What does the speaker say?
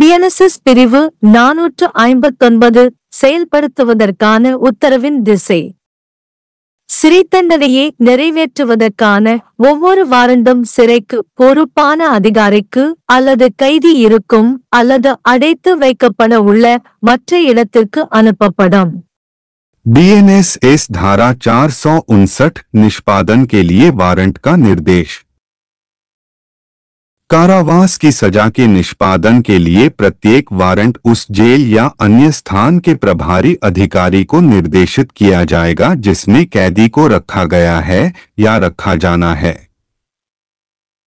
BNSS பிரிவு நானூற்று ஐம்பத்தொன்பது செயல்படுத்துவதற்கான உத்தரவின் திசை சிறைத்தண்டனையை நிறைவேற்றுவதற்கான ஒவ்வொரு வாரண்டும் சிறைக்கு பொறுப்பான அதிகாரிக்கு அல்லது கைதி இருக்கும் அல்லது அடைத்து வைக்கப்பட உள்ள மற்ற இடத்திற்கு அனுப்பப்படும் தாரா சார் சோ உன்சட் நிஷ்பாதன் लिए வாரண்ட் கா நிர்தேஷ் कारावास की सजा के निष्पादन के लिए प्रत्येक वारंट उस जेल या अन्य स्थान के प्रभारी अधिकारी को निर्देशित किया जाएगा जिसमें कैदी को रखा गया है या रखा जाना है